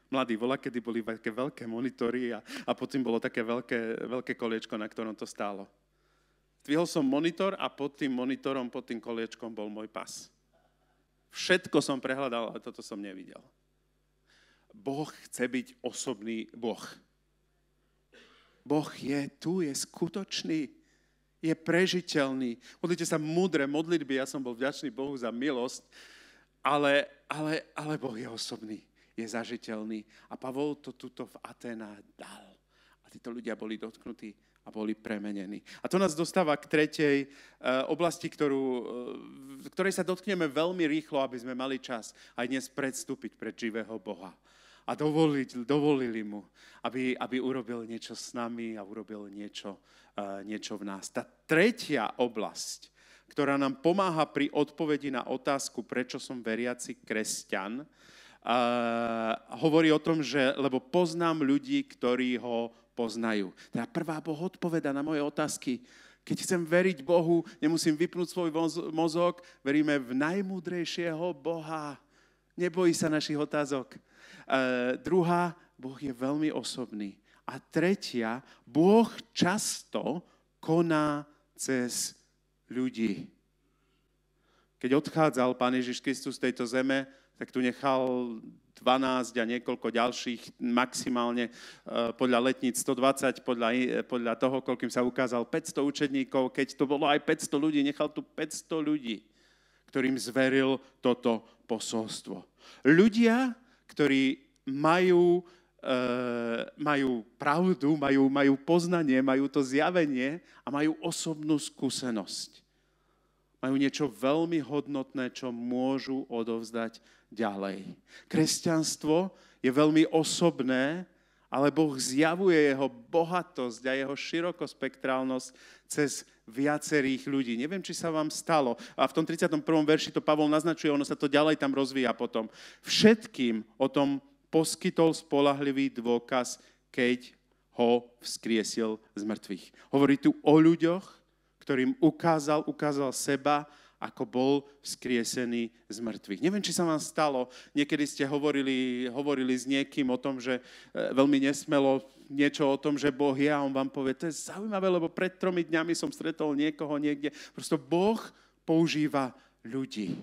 Mladí, vola, kedy boli také veľké monitory a, a pod tým bolo také veľké, veľké koliečko, na ktorom to stálo. Zdvihol som monitor a pod tým monitorom, pod tým koliečkom bol môj pas. Všetko som prehľadal, ale toto som nevidel. Boh chce byť osobný Boh. Boh je tu, je skutočný je prežiteľný. Modlite sa múdre modlitby, ja som bol vďačný Bohu za milosť, ale, ale, ale Boh je osobný, je zažiteľný. A Pavol to tuto v Atenách dal. A títo ľudia boli dotknutí a boli premenení. A to nás dostáva k tretej e, oblasti, ktorú, e, ktorej sa dotkneme veľmi rýchlo, aby sme mali čas aj dnes predstúpiť pred živého Boha a dovolili, dovolili mu, aby, aby urobil niečo s nami a urobil niečo, uh, niečo v nás. Tá tretia oblasť, ktorá nám pomáha pri odpovedi na otázku, prečo som veriaci kresťan, uh, hovorí o tom, že lebo poznám ľudí, ktorí ho poznajú. Teda prvá Boh odpoveda na moje otázky, keď chcem veriť Bohu, nemusím vypnúť svoj mozog, veríme v najmúdrejšieho Boha. Nebojí sa našich otázok. E, druhá, Boh je veľmi osobný. A tretia, Boh často koná cez ľudí. Keď odchádzal Pán Ježiš Kristus z tejto zeme, tak tu nechal 12 a niekoľko ďalších, maximálne e, podľa letníc 120, podľa, e, podľa toho, koľkým sa ukázal 500 učedníkov, keď to bolo aj 500 ľudí, nechal tu 500 ľudí, ktorým zveril toto posolstvo. Ľudia ktorí majú, e, majú pravdu, majú, majú poznanie, majú to zjavenie a majú osobnú skúsenosť. Majú niečo veľmi hodnotné, čo môžu odovzdať ďalej. Kresťanstvo je veľmi osobné, ale Boh zjavuje jeho bohatosť a jeho širokospektrálnosť cez viacerých ľudí. Neviem, či sa vám stalo. A v tom 31. verši to Pavol naznačuje, ono sa to ďalej tam rozvíja potom. Všetkým o tom poskytol spolahlivý dôkaz, keď ho vzkriesil z mŕtvych. Hovorí tu o ľuďoch, ktorým ukázal, ukázal seba ako bol skriesený z mŕtvych. Neviem, či sa vám stalo, niekedy ste hovorili, hovorili s niekým o tom, že e, veľmi nesmelo niečo o tom, že Boh je a on vám povie, to je zaujímavé, lebo pred tromi dňami som stretol niekoho niekde. Prosto Boh používa ľudí.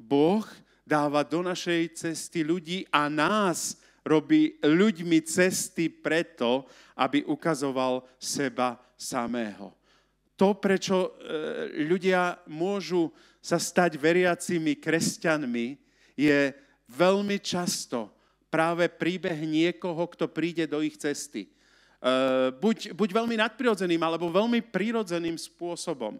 Boh dáva do našej cesty ľudí a nás robí ľuďmi cesty preto, aby ukazoval seba samého to, prečo e, ľudia môžu sa stať veriacimi kresťanmi, je veľmi často práve príbeh niekoho, kto príde do ich cesty. E, buď, buď veľmi nadprirodzeným, alebo veľmi prirodzeným spôsobom.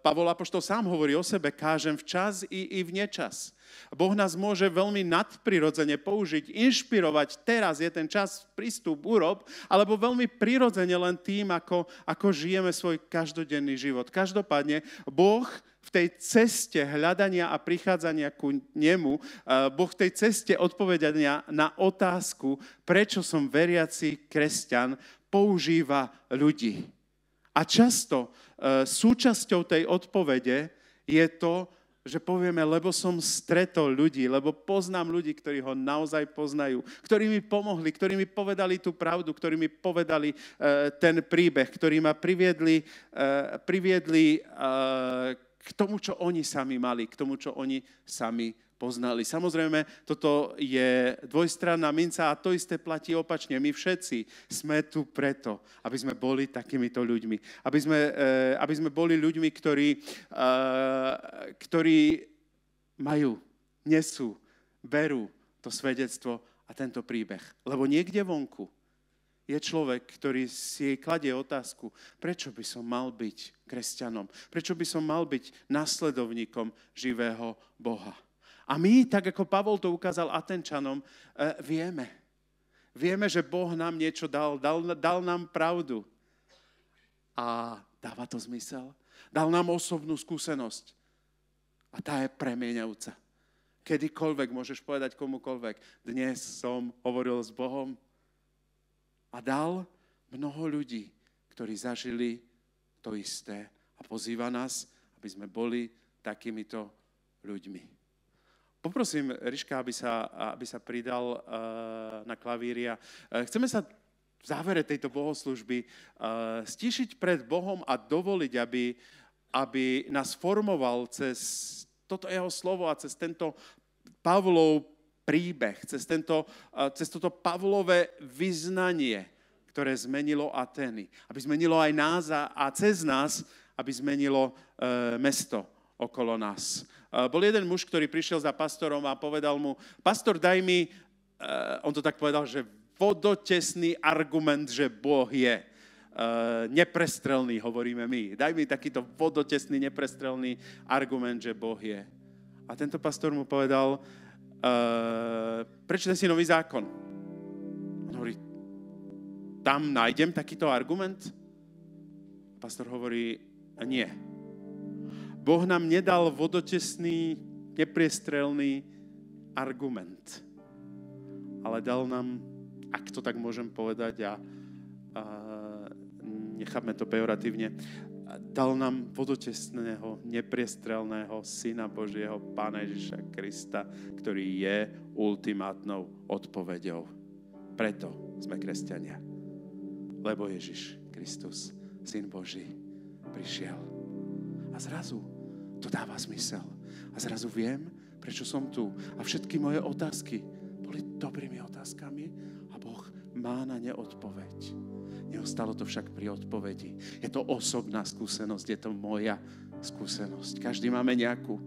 Pavol Apoštol sám hovorí o sebe, kážem včas i, i v nečas. Boh nás môže veľmi nadprirodzene použiť, inšpirovať, teraz je ten čas, prístup, urob, alebo veľmi prirodzene len tým, ako, ako žijeme svoj každodenný život. Každopádne, Boh v tej ceste hľadania a prichádzania ku nemu, eh, Boh v tej ceste odpovedania na otázku, prečo som veriaci kresťan, používa ľudí. A často E, súčasťou tej odpovede je to, že povieme, lebo som stretol ľudí, lebo poznám ľudí, ktorí ho naozaj poznajú, ktorí mi pomohli, ktorí mi povedali tú pravdu, ktorí mi povedali uh, ten príbeh, ktorí ma priviedli, uh, priviedli uh, k tomu, čo oni sami mali, k tomu, čo oni sami poznali. Samozrejme, toto je dvojstranná minca a to isté platí opačne. My všetci sme tu preto, aby sme boli takýmito ľuďmi. Aby sme, eh, aby sme boli ľuďmi, ktorí, eh, ktorí majú, nesú, berú to svedectvo a tento príbeh. Lebo niekde vonku je človek, ktorý si kladie otázku, prečo by som mal byť kresťanom, prečo by som mal byť nasledovníkom živého Boha. A my, tak ako Pavol to ukázal Atenčanom, e, vieme. Vieme, že Boh nám niečo dal, dal, dal nám pravdu. A dáva to zmysel? Dal nám osobnú skúsenosť. A tá je premieňajúca. Kedykoľvek môžeš povedať komukoľvek, dnes som hovoril s Bohom a dal mnoho ľudí, ktorí zažili to isté a pozýva nás, aby sme boli takýmito ľuďmi. Poprosím Ríška, aby sa, aby sa pridal eh, na klavíria. Eh, chceme sa v závere tejto bohoslužby eh, stišiť pred Bohom a dovoliť, aby, aby nás formoval cez toto jeho slovo a cez tento Pavlov príbeh, cez, tento, cez toto Pavlové vyznanie, ktoré zmenilo Ateny. Aby zmenilo aj nás a, a cez nás, aby zmenilo uh, mesto okolo nás. Bol jeden muž, ktorý prišiel za pastorom a povedal mu, pastor, daj mi, on to tak povedal, že vodotesný argument, že Boh je e, neprestrelný, hovoríme my. Daj mi takýto vodotesný, neprestrelný argument, že Boh je. A tento pastor mu povedal, e, prečítaj si nový zákon. On hovorí, tam nájdem takýto argument? Pastor hovorí, nie Boh nám nedal vodotesný, nepriestrelný argument. Ale dal nám, ak to tak môžem povedať, a, a nechápme to pejoratívne, dal nám vodotesného, nepriestrelného Syna Božieho, Pána Ježiša Krista, ktorý je ultimátnou odpovedou. Preto sme kresťania. Lebo Ježiš Kristus, Syn Boží, prišiel. A zrazu to dáva zmysel. A zrazu viem, prečo som tu. A všetky moje otázky boli dobrými otázkami a Boh má na ne odpoveď. Neostalo to však pri odpovedi. Je to osobná skúsenosť, je to moja skúsenosť. Každý máme nejakú.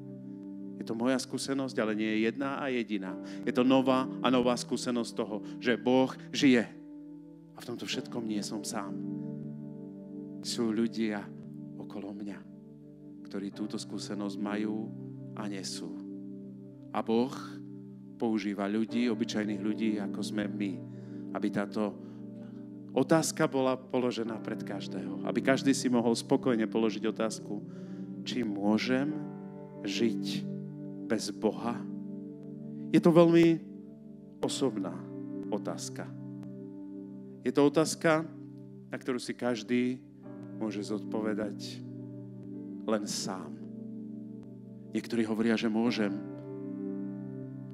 Je to moja skúsenosť, ale nie je jedná a jediná. Je to nová a nová skúsenosť toho, že Boh žije. A v tomto všetkom nie som sám. Sú ľudia okolo mňa ktorí túto skúsenosť majú a nesú. A Boh používa ľudí, obyčajných ľudí, ako sme my, aby táto otázka bola položená pred každého. Aby každý si mohol spokojne položiť otázku, či môžem žiť bez Boha? Je to veľmi osobná otázka. Je to otázka, na ktorú si každý môže zodpovedať len sám. Niektorí hovoria, že môžem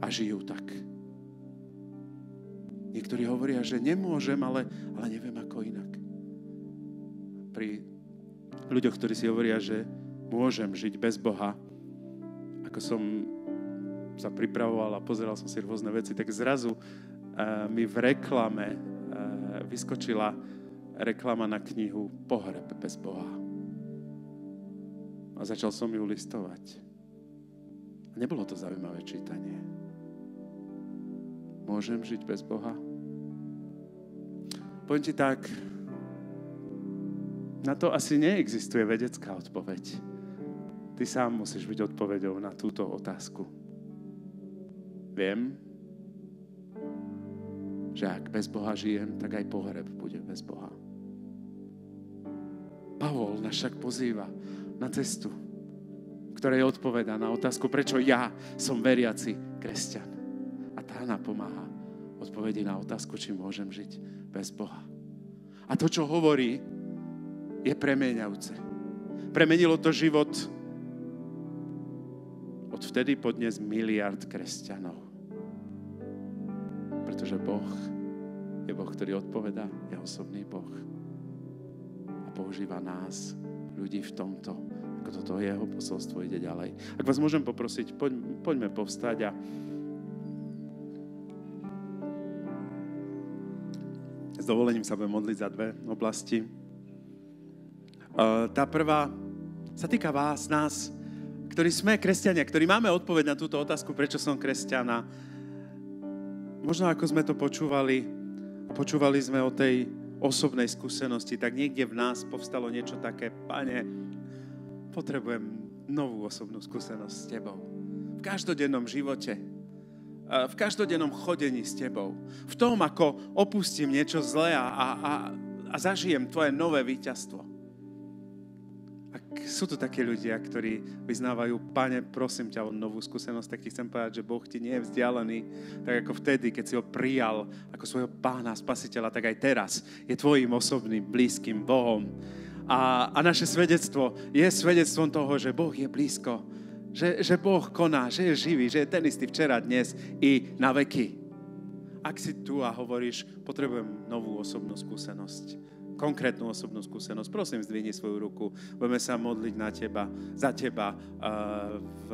a žijú tak. Niektorí hovoria, že nemôžem, ale, ale neviem ako inak. Pri ľuďoch, ktorí si hovoria, že môžem žiť bez Boha, ako som sa pripravoval a pozeral som si rôzne veci, tak zrazu uh, mi v reklame uh, vyskočila reklama na knihu Pohreb bez Boha a začal som ju listovať. A nebolo to zaujímavé čítanie. Môžem žiť bez Boha? Poviem ti tak, na to asi neexistuje vedecká odpoveď. Ty sám musíš byť odpovedou na túto otázku. Viem, že ak bez Boha žijem, tak aj pohreb bude bez Boha. Pavol nás však pozýva, na cestu, ktorej odpoveda na otázku, prečo ja som veriaci kresťan. A tá nám pomáha odpovedi na otázku, či môžem žiť bez Boha. A to, čo hovorí, je premeniavce. Premenilo to život od vtedy po dnes miliard kresťanov. Pretože Boh je Boh, ktorý odpovedá, je osobný Boh. A používa nás ľudí v tomto, ako toto jeho posolstvo ide ďalej. Ak vás môžem poprosiť, poď, poďme povstať a s dovolením sa budem modliť za dve oblasti. E, tá prvá sa týka vás, nás, ktorí sme kresťania, ktorí máme odpoveď na túto otázku, prečo som kresťana. Možno ako sme to počúvali, počúvali sme o tej osobnej skúsenosti, tak niekde v nás povstalo niečo také, pane, potrebujem novú osobnú skúsenosť s tebou. V každodennom živote, v každodennom chodení s tebou, v tom, ako opustím niečo zlé a, a, a zažijem tvoje nové víťazstvo. Ak sú tu takí ľudia, ktorí vyznávajú, pane, prosím ťa o novú skúsenosť, tak ti chcem povedať, že Boh ti nie je vzdialený, tak ako vtedy, keď si ho prijal ako svojho pána, spasiteľa, tak aj teraz je tvojim osobným, blízkym Bohom. A, a naše svedectvo je svedectvom toho, že Boh je blízko, že, že Boh koná, že je živý, že je ten istý včera, dnes i na veky. Ak si tu a hovoríš, potrebujem novú osobnú skúsenosť, konkrétnu osobnú skúsenosť, prosím, zdvihni svoju ruku. Budeme sa modliť na teba, za teba eh, v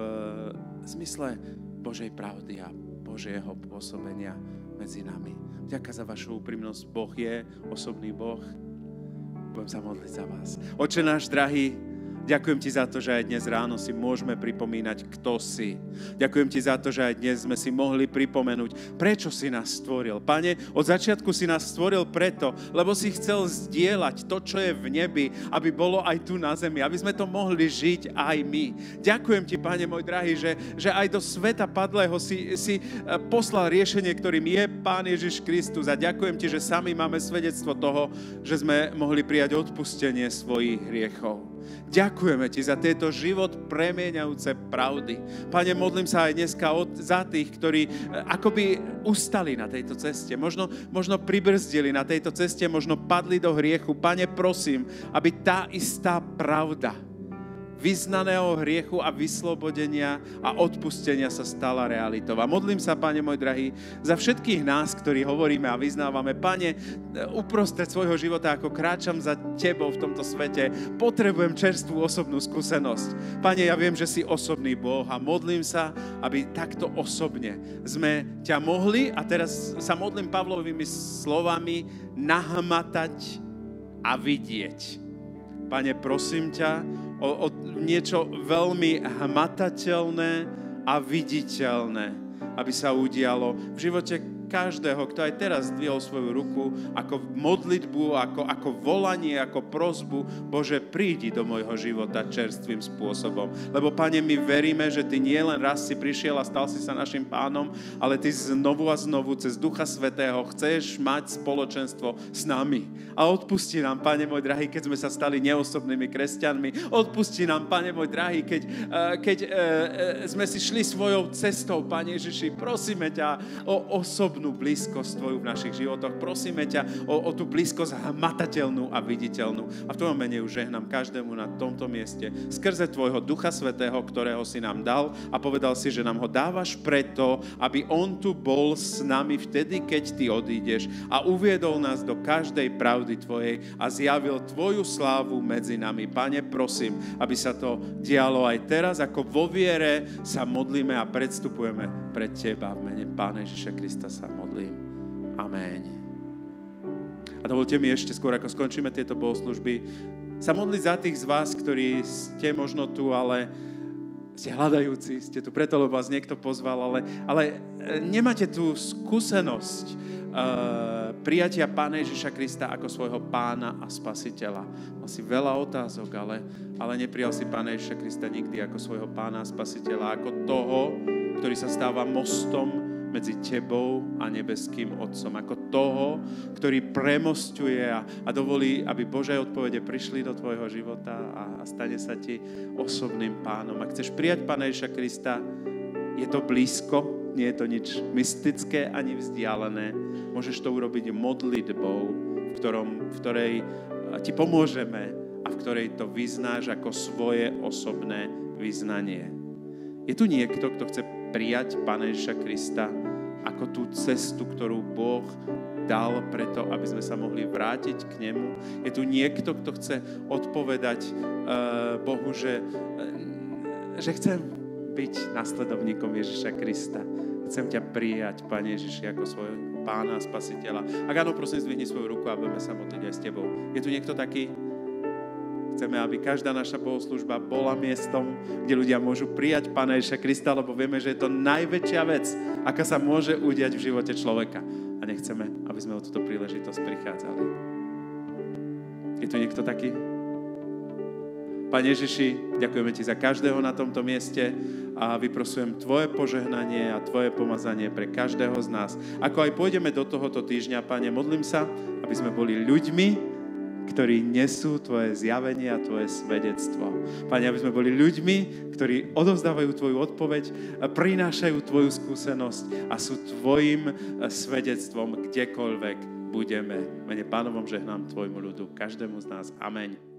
zmysle Božej pravdy a Božieho pôsobenia medzi nami. Ďaká za vašu úprimnosť. Boh je osobný Boh. Budem sa modliť za vás. Oče náš drahý, Ďakujem ti za to, že aj dnes ráno si môžeme pripomínať, kto si. Ďakujem ti za to, že aj dnes sme si mohli pripomenúť, prečo si nás stvoril. Pane, od začiatku si nás stvoril preto, lebo si chcel zdieľať to, čo je v nebi, aby bolo aj tu na zemi, aby sme to mohli žiť aj my. Ďakujem ti, Pane môj drahý, že, že aj do sveta padlého si, si eh, poslal riešenie, ktorým je Pán Ježiš Kristus. A ďakujem ti, že sami máme svedectvo toho, že sme mohli prijať odpustenie svojich hriechov. Ďakujeme Ti za tieto život premieňajúce pravdy. Pane, modlím sa aj dneska od, za tých, ktorí e, akoby ustali na tejto ceste, možno, možno pribrzdili na tejto ceste, možno padli do hriechu. Pane, prosím, aby tá istá pravda, vyznaného hriechu a vyslobodenia a odpustenia sa stala realitou. A modlím sa, Pane môj drahý, za všetkých nás, ktorí hovoríme a vyznávame, Pane, uprostred svojho života, ako kráčam za Tebou v tomto svete, potrebujem čerstvú osobnú skúsenosť. Pane, ja viem, že si osobný Boh a modlím sa, aby takto osobne sme ťa mohli, a teraz sa modlím Pavlovými slovami, nahmatať a vidieť. Pane, prosím ťa, o, o niečo veľmi hmatateľné a viditeľné, aby sa udialo v živote každého, kto aj teraz zdvihol svoju ruku ako modlitbu, ako, ako volanie, ako prozbu, Bože, prídi do môjho života čerstvým spôsobom. Lebo, Pane, my veríme, že Ty nie len raz si prišiel a stal si sa našim pánom, ale Ty znovu a znovu cez Ducha Svetého chceš mať spoločenstvo s nami. A odpusti nám, Pane môj drahý, keď sme sa stali neosobnými kresťanmi. Odpusti nám, Pane môj drahý, keď, e, keď e, e, sme si šli svojou cestou, Pane Ježiši. Prosíme ťa o osobnú osobnú blízkosť Tvoju v našich životoch. Prosíme ťa o, o tú blízkosť hmatateľnú a viditeľnú. A v Tvojom mene už žehnám každému na tomto mieste skrze Tvojho Ducha Svetého, ktorého si nám dal a povedal si, že nám ho dávaš preto, aby On tu bol s nami vtedy, keď Ty odídeš a uviedol nás do každej pravdy Tvojej a zjavil Tvoju slávu medzi nami. Pane, prosím, aby sa to dialo aj teraz, ako vo viere sa modlíme a predstupujeme pred Teba v mene Pána Ježiša Krista sa sa modlím. Amen. A dovolte mi ešte skôr, ako skončíme tieto bohoslužby, sa modliť za tých z vás, ktorí ste možno tu, ale ste hľadajúci, ste tu preto, lebo vás niekto pozval, ale, ale e, nemáte tú skúsenosť uh, prijatia Pána Ježiša Krista ako svojho pána a spasiteľa. Mal si veľa otázok, ale, ale neprijal si Pána Ježiša Krista nikdy ako svojho pána a spasiteľa, ako toho, ktorý sa stáva mostom medzi tebou a nebeským Otcom. Ako toho, ktorý premostuje a, a dovolí, aby Božie odpovede prišli do tvojho života a, a stane sa ti osobným pánom. Ak chceš prijať Pána Ježiša Krista, je to blízko, nie je to nič mystické ani vzdialené. Môžeš to urobiť modlitbou, v, ktorom, v ktorej ti pomôžeme a v ktorej to vyznáš ako svoje osobné vyznanie. Je tu niekto, kto chce prijať pane Ježiša Krista ako tú cestu, ktorú Boh dal preto, aby sme sa mohli vrátiť k nemu. Je tu niekto, kto chce odpovedať uh, Bohu, že, uh, že chcem byť nasledovníkom Ježiša Krista. Chcem ťa prijať, Pane Ježiši, ako svojho pána a spasiteľa. Ak áno, prosím, zvihni svoju ruku a budeme sa modliť aj s tebou. Je tu niekto taký? Chceme, aby každá naša bohoslužba bola miestom, kde ľudia môžu prijať Pána Ježiša Krista, lebo vieme, že je to najväčšia vec, aká sa môže udiať v živote človeka. A nechceme, aby sme o túto príležitosť prichádzali. Je tu niekto taký? Pane Ježiši, ďakujeme Ti za každého na tomto mieste a vyprosujem Tvoje požehnanie a Tvoje pomazanie pre každého z nás. Ako aj pôjdeme do tohoto týždňa, Pane, modlím sa, aby sme boli ľuďmi, ktorí nesú Tvoje zjavenie a Tvoje svedectvo. Pane, aby sme boli ľuďmi, ktorí odovzdávajú Tvoju odpoveď, prinášajú Tvoju skúsenosť a sú Tvojim eh, svedectvom kdekoľvek budeme. Mene pánovom žehnám Tvojmu ľudu, každému z nás. Amen.